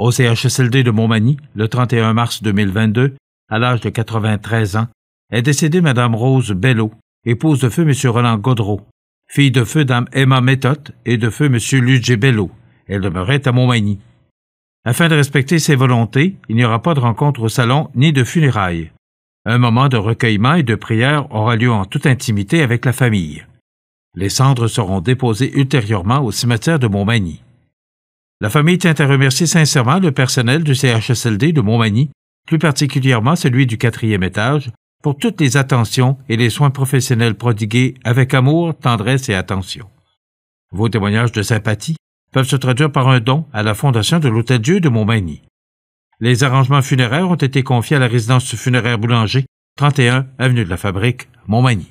au CHSLD de Montmagny le 31 mars 2022 à l'âge de 93 ans, est décédée Mme Rose Bello, épouse de feu M. Roland Godreau, fille de feu dame Emma Méthode et de feu M. Ludger Bello. Elle demeurait à Montmagny. Afin de respecter ses volontés, il n'y aura pas de rencontre au salon ni de funérailles. Un moment de recueillement et de prière aura lieu en toute intimité avec la famille. Les cendres seront déposées ultérieurement au cimetière de Montmagny. La famille tient à remercier sincèrement le personnel du CHSLD de Montmagny, plus particulièrement celui du quatrième étage, pour toutes les attentions et les soins professionnels prodigués avec amour, tendresse et attention. Vos témoignages de sympathie peuvent se traduire par un don à la Fondation de l'Hôtel Dieu de Montmagny. Les arrangements funéraires ont été confiés à la résidence funéraire Boulanger, 31 avenue de la Fabrique, Montmagny.